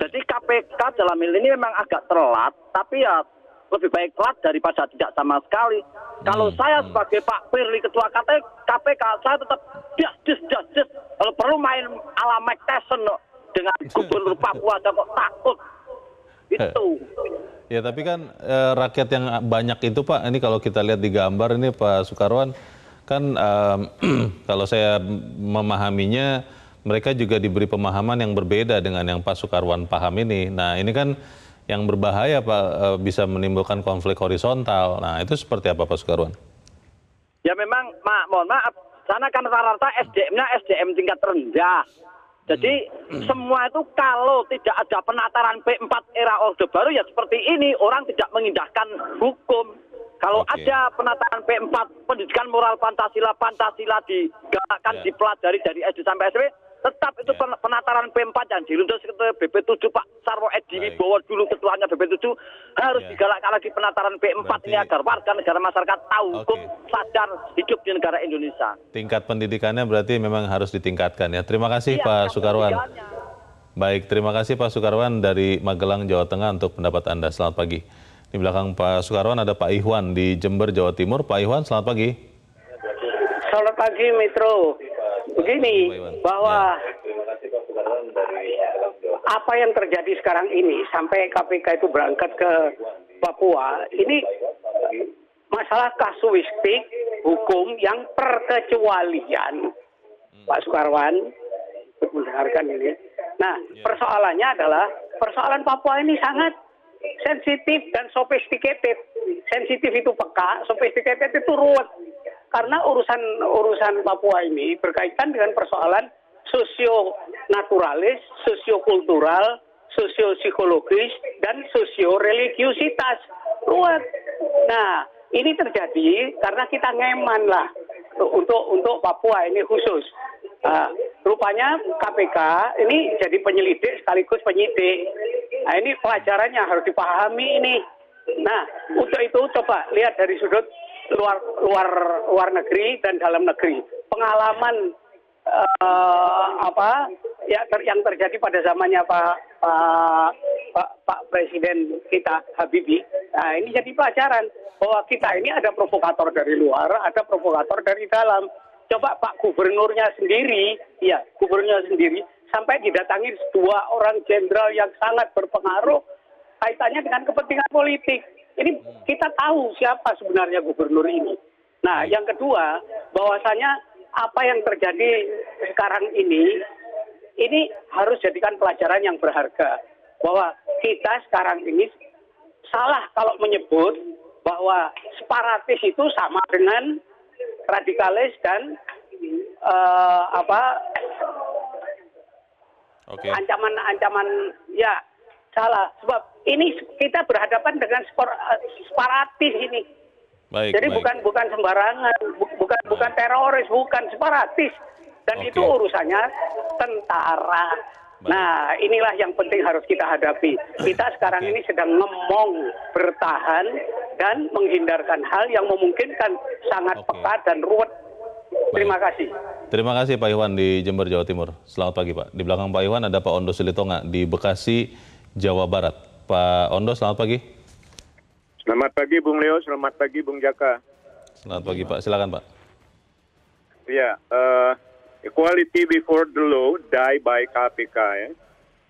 Speaker 5: Jadi KPK dalam hal ini memang agak telat, tapi ya lebih baik telat daripada tidak sama sekali. Hmm. Kalau saya hmm. sebagai Pak Firly Ketua KPK, KPK saya tetap justice, justice. Kalau perlu main ala Mike Tyson, no dengan gubernur Papua dan kok takut itu.
Speaker 1: Ya tapi kan e, rakyat yang banyak itu Pak, ini kalau kita lihat di gambar ini Pak Sukarwan, kan e, kalau saya memahaminya mereka juga diberi pemahaman yang berbeda dengan yang Pak Sukarwan paham ini. Nah ini kan yang berbahaya Pak e, bisa menimbulkan konflik horizontal. Nah itu seperti apa Pak Sukarwan?
Speaker 5: Ya memang, ma mohon maaf, sana kan rata-rata SDM-nya SDM tingkat rendah. Jadi hmm. semua itu kalau tidak ada penataran P4 era Orde Baru ya seperti ini orang tidak mengindahkan hukum. Kalau okay. ada penataran P4 pendidikan moral Pancasila Pancasila digalakkan yeah. dipelajari dari SD sampai SMP Tetap itu ya. penataran P4 yang diruntut BP7 Pak Sarwo Edi Wibowo dulu ketuanya BP7 harus ya. digalakkan lagi penataran P4 Berarti... ini agar warga negara masyarakat tahu okay. hukum sadar hidup di negara Indonesia.
Speaker 1: Tingkat pendidikannya berarti memang harus ditingkatkan ya. Terima kasih ya, Pak Sukarwan. Baik, terima kasih Pak Sukarwan dari Magelang, Jawa Tengah untuk pendapat Anda. Selamat pagi. Di belakang Pak Sukarwan ada Pak Ihwan di Jember, Jawa Timur. Pak Ihwan, selamat pagi.
Speaker 6: Selamat pagi Metro. Begini bahwa ya. apa yang terjadi sekarang ini sampai KPK itu berangkat ke Papua ini masalah kasuistik hukum yang perkecualian hmm. Pak Sukarwan mendengarkan ini. Nah ya. persoalannya adalah persoalan Papua ini sangat sensitif dan sophisticated. Sensitif itu peka, sophisticated itu ruwet karena urusan urusan Papua ini berkaitan dengan persoalan sosio naturalis, sosio kultural, sosio psikologis dan sosio religiusitas kuat. Nah, ini terjadi karena kita ngeman lah untuk untuk Papua ini khusus. Uh, rupanya KPK ini jadi penyelidik sekaligus penyidik. Nah, ini pelajarannya harus dipahami ini. Nah, untuk itu coba lihat dari sudut luar luar luar negeri dan dalam negeri. Pengalaman uh, apa ya ter, yang terjadi pada zamannya Pak Pak Pak, Pak Presiden kita Habibie. Nah, ini jadi pelajaran bahwa kita ini ada provokator dari luar, ada provokator dari dalam. Coba Pak Gubernurnya sendiri, ya Gubernurnya sendiri sampai didatangi dua orang jenderal yang sangat berpengaruh kaitannya dengan kepentingan politik ini kita tahu siapa sebenarnya gubernur ini. Nah, yang kedua, bahwasanya apa yang terjadi sekarang ini ini harus jadikan pelajaran yang berharga bahwa kita sekarang ini salah kalau menyebut bahwa separatis itu sama dengan radikalis dan uh, apa ancaman ancaman-ancaman ya salah sebab ini kita berhadapan dengan spor, eh, separatis ini.
Speaker 1: Baik, Jadi baik. bukan
Speaker 6: bukan sembarangan, bukan bukan teroris, bukan separatis dan okay. itu urusannya tentara. Baik. Nah, inilah yang penting harus kita hadapi. Kita sekarang ini sedang ngemong bertahan dan menghindarkan hal yang memungkinkan sangat okay. pekat dan ruwet. Terima kasih.
Speaker 1: Terima kasih Pak Iwan di Jember, Jawa Timur. Selamat pagi Pak. Di belakang Pak Iwan ada Pak Ondo Silitonga di Bekasi, Jawa Barat. Pak Ondo, selamat pagi.
Speaker 7: Selamat pagi Bung Leo, selamat pagi Bung Jaka.
Speaker 1: Selamat pagi Pak, silakan Pak.
Speaker 7: Ya, uh, equality before the law die by KPK ya.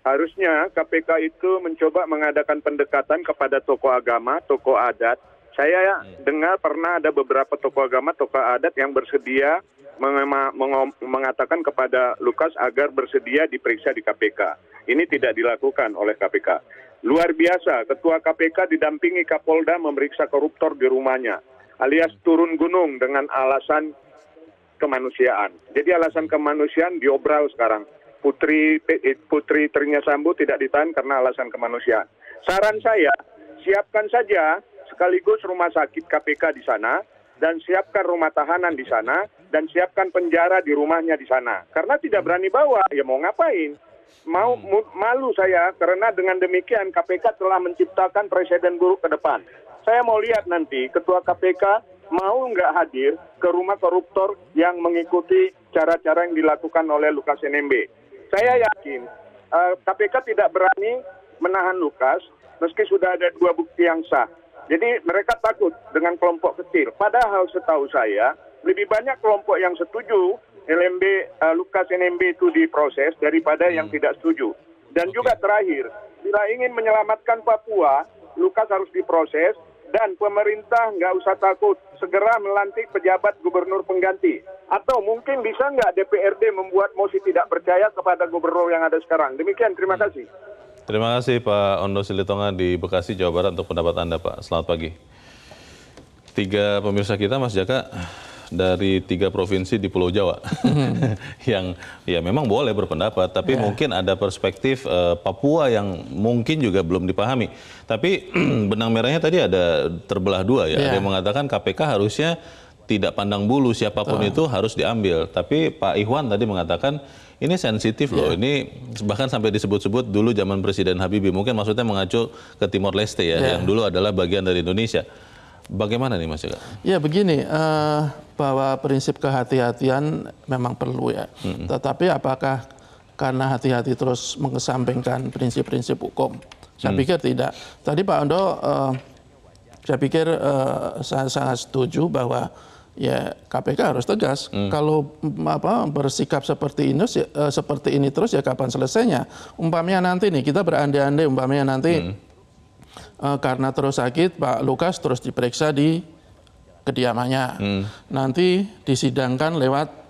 Speaker 7: Harusnya KPK itu mencoba mengadakan pendekatan kepada tokoh agama, tokoh adat, saya ya. dengar pernah ada beberapa tokoh agama, tokoh adat yang bersedia mengatakan kepada Lukas agar bersedia diperiksa di KPK. Ini tidak dilakukan oleh KPK. Luar biasa, Ketua KPK didampingi Kapolda memeriksa koruptor di rumahnya, alias turun gunung dengan alasan kemanusiaan. Jadi alasan kemanusiaan diobral sekarang. Putri eh, Putri Trinya Sambu tidak ditahan karena alasan kemanusiaan. Saran saya, siapkan saja sekaligus rumah sakit KPK di sana dan siapkan rumah tahanan di sana dan siapkan penjara di rumahnya di sana. Karena tidak berani bawa, ya mau ngapain? Mau hmm. malu saya karena dengan demikian KPK telah menciptakan presiden buruk ke depan. Saya mau lihat nanti ketua KPK mau nggak hadir ke rumah koruptor yang mengikuti cara-cara yang dilakukan oleh Lukas NMB. Saya yakin KPK eh, tidak berani menahan Lukas meski sudah ada dua bukti yang sah jadi mereka takut dengan kelompok kecil. Padahal setahu saya lebih banyak kelompok yang setuju LMB uh, eh, Lukas NMB itu diproses daripada hmm. yang tidak setuju. Dan okay. juga terakhir, bila ingin menyelamatkan Papua, Lukas harus diproses dan pemerintah nggak usah takut segera melantik pejabat gubernur pengganti. Atau mungkin bisa nggak DPRD membuat mosi tidak percaya kepada gubernur yang ada sekarang. Demikian, terima hmm. kasih.
Speaker 1: Terima kasih Pak Ondo Silitonga di Bekasi, Jawa Barat untuk pendapat Anda Pak. Selamat pagi. Tiga pemirsa kita Mas Jaka dari tiga provinsi di Pulau Jawa yang ya memang boleh berpendapat tapi yeah. mungkin ada perspektif uh, Papua yang mungkin juga belum dipahami tapi benang merahnya tadi ada terbelah dua ya yeah. ada ya. yang mengatakan KPK harusnya tidak pandang bulu siapapun oh. itu harus diambil tapi Pak Ikhwan tadi mengatakan ini sensitif loh. Yeah. Ini bahkan sampai disebut-sebut dulu zaman Presiden Habibie mungkin maksudnya mengacu ke Timor Leste ya, yeah. yang dulu adalah bagian dari Indonesia. Bagaimana nih Mas
Speaker 2: Ya begini, uh, bahwa prinsip kehati-hatian memang perlu ya. Mm -hmm. Tetapi apakah karena hati-hati terus mengesampingkan prinsip-prinsip hukum? Saya mm. pikir tidak. Tadi Pak Ando, uh, eh, saya pikir uh, saya sangat setuju bahwa ya KPK harus tegas. Hmm. Kalau mm, apa bersikap seperti ini uh, seperti ini terus ya kapan selesainya? Umpamanya nanti nih kita berandai-andai umpamanya nanti hmm. uh, karena terus sakit Pak Lukas terus diperiksa di kediamannya. Hmm. Nanti disidangkan lewat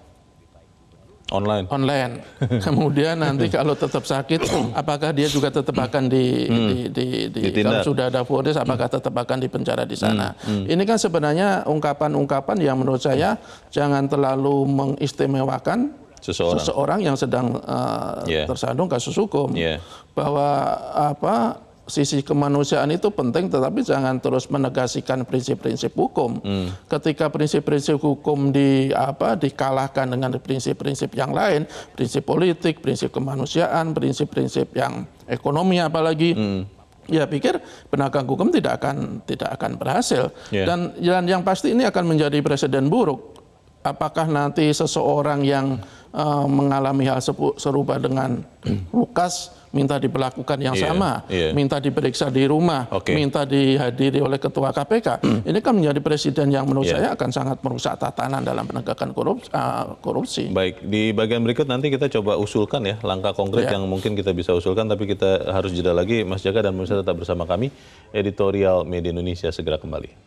Speaker 2: Online. Online. Kemudian nanti kalau tetap sakit, apakah dia juga tetap akan di, hmm. di, di, di di kalau sudah ada fonis, apakah hmm. tetap akan dipenjara di sana? Hmm. Hmm. Ini kan sebenarnya ungkapan-ungkapan yang menurut saya hmm. jangan terlalu mengistimewakan
Speaker 1: seseorang, seseorang
Speaker 2: yang sedang uh, yeah. tersandung kasus hukum, yeah. bahwa apa sisi kemanusiaan itu penting tetapi jangan terus menegasikan prinsip-prinsip hukum. Hmm. Ketika prinsip-prinsip hukum di apa dikalahkan dengan prinsip-prinsip yang lain, prinsip politik, prinsip kemanusiaan, prinsip-prinsip yang ekonomi apalagi hmm ya pikir penegak hukum tidak akan tidak akan berhasil yeah. dan jalan yang pasti ini akan menjadi presiden buruk apakah nanti seseorang yang uh, mengalami hal serupa dengan Lukas minta diperlakukan yang yeah, sama, yeah. minta diperiksa di rumah, okay. minta dihadiri oleh ketua KPK. Mm. Ini kan menjadi presiden yang menurut yeah. saya akan sangat merusak tatanan dalam penegakan korupsi, uh, eh,
Speaker 1: korupsi. Baik, di bagian berikut nanti kita coba usulkan ya langkah konkret yeah. yang mungkin kita bisa usulkan tapi kita harus jeda lagi Mas Jaga dan pemirsa tetap bersama kami. Editorial Media Indonesia segera kembali.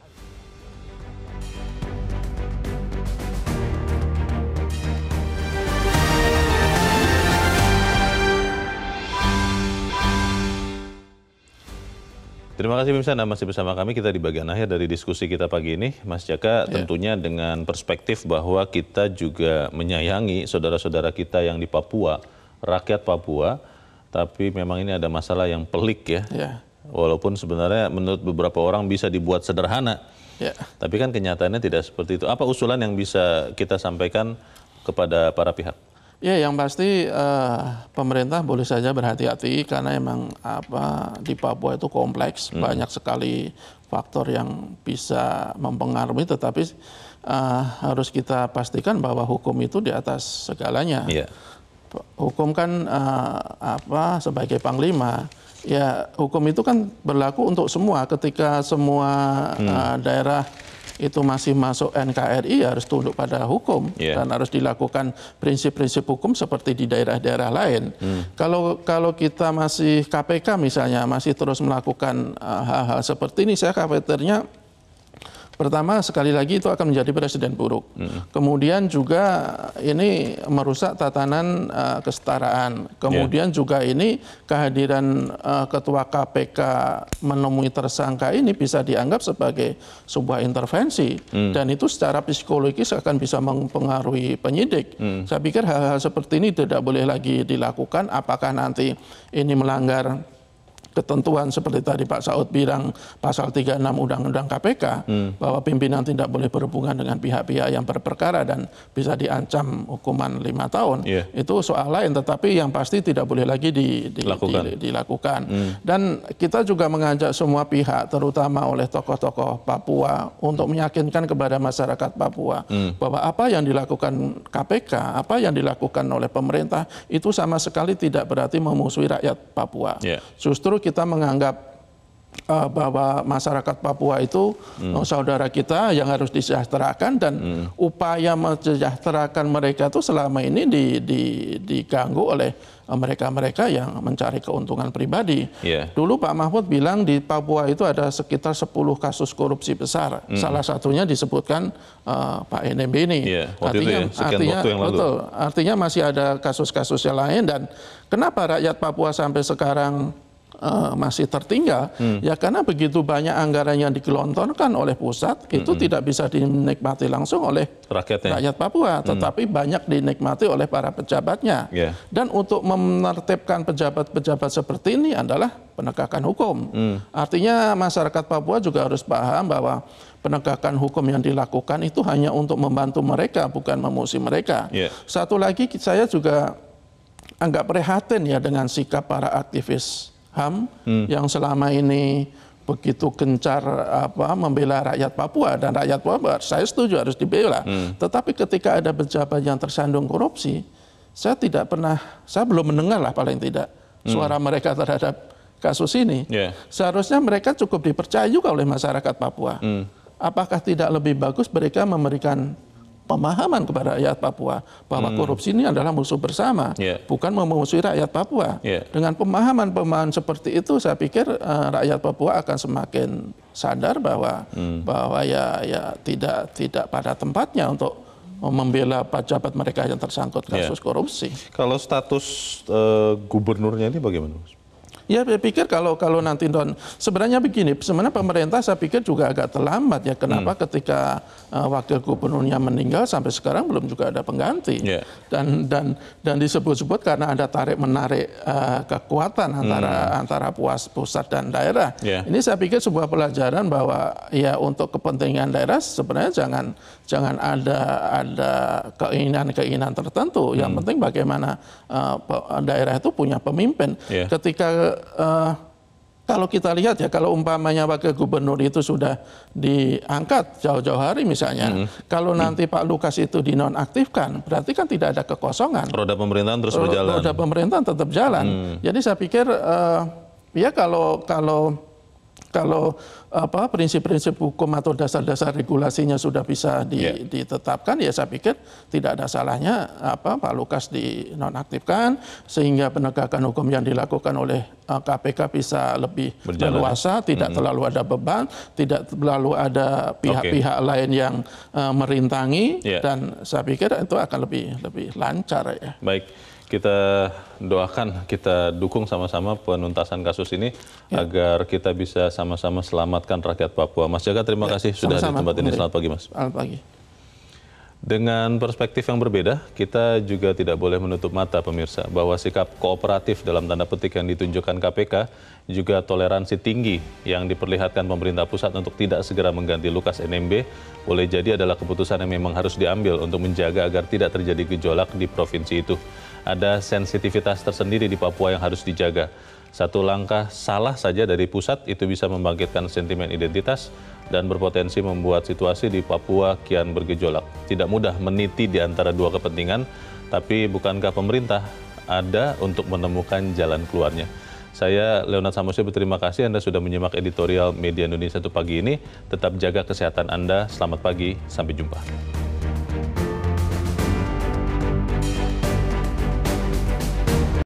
Speaker 1: Terima kasih Bim Sana masih bersama kami kita di bagian akhir dari diskusi kita pagi ini. Mas Jaka ya. tentunya dengan perspektif bahwa kita juga menyayangi saudara-saudara kita yang di Papua, rakyat Papua, tapi memang ini ada masalah yang pelik ya. ya. Walaupun sebenarnya menurut beberapa orang bisa dibuat sederhana. ya. Tapi kan kenyataannya tidak seperti itu. Apa usulan yang bisa kita sampaikan kepada para pihak?
Speaker 2: Ya, yang pasti uh, pemerintah boleh saja berhati-hati karena emang apa di Papua itu kompleks, hmm. banyak sekali faktor yang bisa mempengaruhi. Tetapi uh, harus kita pastikan bahwa hukum itu di atas segalanya. Yeah. Hukum kan uh, apa sebagai panglima. Ya, hukum itu kan berlaku untuk semua. Ketika semua hmm. uh, daerah itu masih masuk NKRI harus tunduk pada hukum yeah. dan harus dilakukan prinsip-prinsip hukum seperti di daerah-daerah lain. Hmm. Kalau kalau kita masih KPK misalnya masih terus melakukan eh, hal-hal uh, seperti ini saya khawatirnya Pertama, sekali lagi itu akan menjadi presiden buruk. Hmm. Kemudian juga ini merusak tatanan uh, kesetaraan. Kemudian yeah. juga ini kehadiran uh, ketua KPK menemui tersangka ini bisa dianggap sebagai sebuah intervensi hmm. dan itu secara psikologis akan bisa mempengaruhi penyidik. Hmm. Saya pikir hal-hal seperti ini tidak boleh lagi dilakukan apakah nanti ini melanggar ketentuan seperti tadi Pak Saud bilang pasal 36 Undang-Undang KPK hmm. bahwa pimpinan tidak boleh berhubungan dengan pihak-pihak yang berperkara dan bisa diancam hukuman lima tahun yeah. itu soal lain tetapi yang pasti tidak boleh lagi di, di, dilakukan, di, dilakukan hmm. dan kita juga mengajak semua pihak terutama oleh tokoh-tokoh Papua untuk meyakinkan kepada masyarakat Papua hmm. bahwa apa yang dilakukan KPK apa yang dilakukan oleh pemerintah itu sama sekali tidak berarti memusuhi rakyat Papua yeah. justru kita menganggap uh, bahwa masyarakat Papua itu hmm. Oh, saudara kita yang harus disejahterakan dan hmm. upaya mensejahterakan mereka itu selama ini di, di, diganggu oleh eh, mereka-mereka yang mencari keuntungan pribadi. Yeah. Dulu Pak Mahfud bilang di Papua itu ada sekitar 10 kasus korupsi besar. Mm. Salah satunya disebutkan uh, Pak NMB ini. Yeah. Waktu artinya, itu ya, artinya waktu yang lalu. betul. Artinya masih ada kasus-kasus yang lain dan kenapa rakyat Papua sampai sekarang Eh, masih tertinggal hmm. ya karena begitu banyak anggaran yang dikelontorkan oleh pusat itu hmm. tidak bisa dinikmati langsung oleh
Speaker 1: Rakyatnya. rakyat
Speaker 2: Papua hmm. tetapi banyak dinikmati oleh para pejabatnya yeah. dan untuk menertibkan pejabat-pejabat seperti ini adalah penegakan hukum artinya masyarakat Papua juga harus paham bahwa penegakan hukum yang dilakukan itu hanya untuk membantu mereka bukan memusuhi mereka yeah. satu lagi saya juga anggap prihatin ya dengan sikap para aktivis HAM hmm. yang selama ini begitu gencar apa membela rakyat Papua dan rakyat Papua saya setuju harus dibela. Hmm. Tetapi ketika ada pejabat yang tersandung korupsi, saya tidak pernah saya belum mendengar lah paling tidak hmm. suara mereka terhadap kasus ini. Yeah. Seharusnya mereka cukup dipercaya juga oleh masyarakat Papua. Hmm. Apakah tidak lebih bagus mereka memberikan pemahaman kepada rakyat Papua bahwa hmm. korupsi ini adalah musuh bersama, yeah. bukan memusuhi rakyat Papua. Yeah. Dengan pemahaman-pemahaman seperti itu, saya pikir uh, rakyat Papua akan semakin sadar bahwa hmm. bahwa ya ya tidak tidak pada tempatnya untuk membela pejabat mereka yang tersangkut ya. kasus yeah.
Speaker 1: korupsi. Kalau status uh, gubernurnya ini bagaimana,
Speaker 2: Ya saya pikir kalau kalau nanti don sebenarnya begini, sebenarnya pemerintah saya pikir juga agak terlambat ya kenapa hmm. ketika uh, wakil gubernurnya meninggal sampai sekarang belum juga ada pengganti. Yeah. Dan dan dan disebut-sebut karena ada tarik menarik uh, eh, kekuatan antara hmm. antara puas pusat dan daerah. Yeah. Ini saya pikir sebuah pelajaran bahwa ya untuk kepentingan daerah sebenarnya jangan jangan ada ada keinginan-keinginan tertentu. Yang hmm. penting bagaimana uh, daerah itu punya pemimpin. Yeah. Ketika uh, kalau kita lihat ya kalau umpamanya wakil gubernur itu sudah diangkat jauh-jauh hari misalnya, hmm. kalau nanti Pak Lukas itu dinonaktifkan, berarti kan tidak ada kekosongan.
Speaker 1: Roda pemerintahan terus berjalan. Roda
Speaker 2: pemerintahan tetap jalan. Hmm. Jadi saya pikir uh, ya kalau kalau kalau apa prinsip-prinsip hukum atau dasar-dasar regulasinya sudah bisa di, yeah. ditetapkan ya saya pikir tidak ada salahnya apa Pak Lukas dinonaktifkan sehingga penegakan hukum yang dilakukan oleh uh, e, KPK bisa lebih leluasa, tidak mm -hmm. terlalu ada beban, tidak terlalu ada pihak-pihak okay. lain yang uh, merintangi yeah. dan saya pikir itu akan lebih lebih lancar ya.
Speaker 1: Baik kita doakan, kita dukung sama-sama penuntasan kasus ini ya. agar kita bisa sama-sama selamatkan rakyat Papua. Mas Jaka, terima ya, kasih sudah di tempat ini. Selamat pagi, Mas. Selamat pagi. Dengan perspektif yang berbeda, kita juga tidak boleh menutup mata pemirsa bahwa sikap kooperatif dalam tanda petik yang ditunjukkan KPK juga toleransi tinggi yang diperlihatkan pemerintah pusat untuk tidak segera mengganti Lukas NMB boleh jadi adalah keputusan yang memang harus diambil untuk menjaga agar tidak terjadi gejolak di provinsi itu ada sensitivitas tersendiri di Papua yang harus dijaga. Satu langkah salah saja dari pusat itu bisa membangkitkan sentimen identitas dan berpotensi membuat situasi di Papua kian bergejolak. Tidak mudah meniti di antara dua kepentingan, tapi bukankah pemerintah ada untuk menemukan jalan keluarnya? Saya Leonard Samosir berterima kasih Anda sudah menyimak editorial Media Indonesia untuk pagi ini. Tetap jaga kesehatan Anda. Selamat pagi, sampai jumpa.